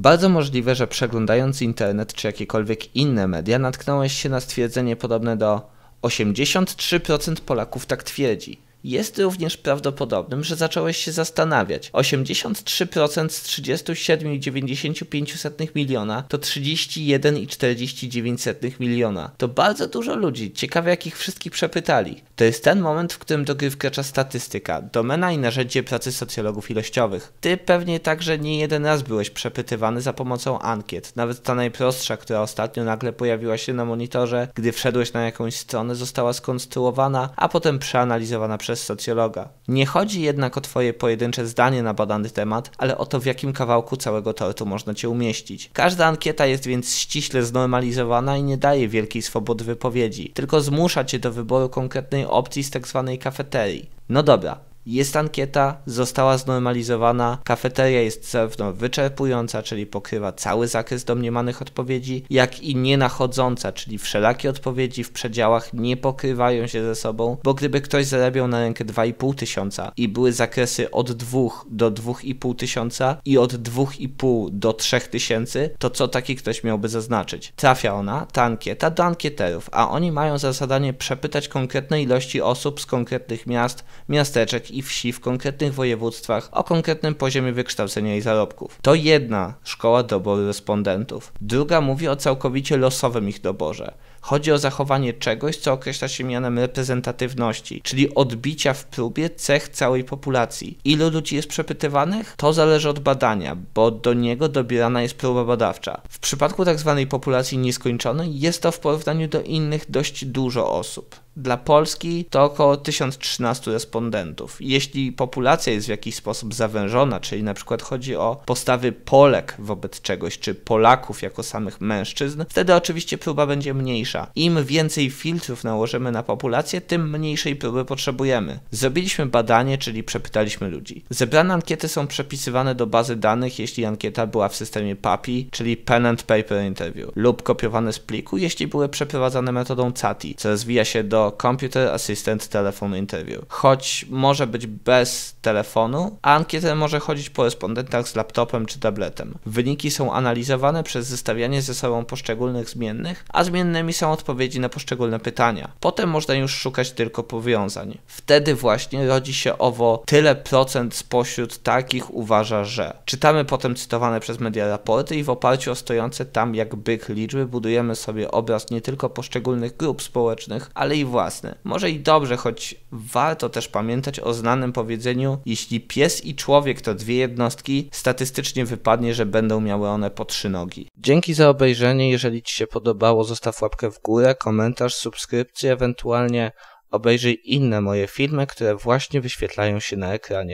Bardzo możliwe, że przeglądając internet czy jakiekolwiek inne media natknąłeś się na stwierdzenie podobne do 83% Polaków tak twierdzi. Jest również prawdopodobnym, że zacząłeś się zastanawiać. 83% z 37,95 miliona to 31,49 miliona. To bardzo dużo ludzi. Ciekawe jakich wszystkich przepytali. To jest ten moment, w którym do gry wkracza statystyka, domena i narzędzie pracy socjologów ilościowych. Ty pewnie także nie jeden raz byłeś przepytywany za pomocą ankiet. Nawet ta najprostsza, która ostatnio nagle pojawiła się na monitorze, gdy wszedłeś na jakąś stronę, została skonstruowana, a potem przeanalizowana przez przez socjologa. Nie chodzi jednak o Twoje pojedyncze zdanie na badany temat, ale o to, w jakim kawałku całego tortu można Cię umieścić. Każda ankieta jest więc ściśle znormalizowana i nie daje wielkiej swobody wypowiedzi, tylko zmusza Cię do wyboru konkretnej opcji z tzw. Tak kafeterii. No dobra, jest ankieta, została znormalizowana, kafeteria jest zarówno wyczerpująca, czyli pokrywa cały zakres domniemanych odpowiedzi, jak i nienachodząca, czyli wszelakie odpowiedzi w przedziałach nie pokrywają się ze sobą, bo gdyby ktoś zarabiał na rękę 2,5 tysiąca i były zakresy od 2 do 2,5 tysiąca i od 2,5 do 3 tysięcy, to co taki ktoś miałby zaznaczyć? Trafia ona, ta ankieta, do ankieterów, a oni mają za zadanie przepytać konkretne ilości osób z konkretnych miast, miasteczek i wsi w konkretnych województwach o konkretnym poziomie wykształcenia i zarobków. To jedna szkoła doboru respondentów. Druga mówi o całkowicie losowym ich doborze. Chodzi o zachowanie czegoś, co określa się mianem reprezentatywności, czyli odbicia w próbie cech całej populacji. Ilu ludzi jest przepytywanych? To zależy od badania, bo do niego dobierana jest próba badawcza. W przypadku tzw. Tak populacji nieskończonej jest to w porównaniu do innych dość dużo osób. Dla Polski to około 1013 respondentów. Jeśli populacja jest w jakiś sposób zawężona, czyli na przykład chodzi o postawy Polek wobec czegoś, czy Polaków jako samych mężczyzn, wtedy oczywiście próba będzie mniejsza. Im więcej filtrów nałożymy na populację, tym mniejszej próby potrzebujemy. Zrobiliśmy badanie, czyli przepytaliśmy ludzi. Zebrane ankiety są przepisywane do bazy danych, jeśli ankieta była w systemie PAPI, czyli Pen and Paper Interview, lub kopiowane z pliku, jeśli były przeprowadzane metodą CATI, co rozwija się do Computer Assistant Telephone Interview. Choć może być bez telefonu, a ankietę może chodzić po respondentach z laptopem czy tabletem. Wyniki są analizowane przez zestawianie ze sobą poszczególnych zmiennych, a zmiennymi są odpowiedzi na poszczególne pytania. Potem można już szukać tylko powiązań. Wtedy właśnie rodzi się owo tyle procent spośród takich uważa, że. Czytamy potem cytowane przez media raporty i w oparciu o stojące tam jak byk liczby budujemy sobie obraz nie tylko poszczególnych grup społecznych, ale i własny. Może i dobrze, choć warto też pamiętać o znanym powiedzeniu: jeśli pies i człowiek to dwie jednostki, statystycznie wypadnie, że będą miały one po trzy nogi. Dzięki za obejrzenie. Jeżeli Ci się podobało, zostaw łapkę w górę, komentarz, subskrypcję, ewentualnie obejrzyj inne moje filmy, które właśnie wyświetlają się na ekranie.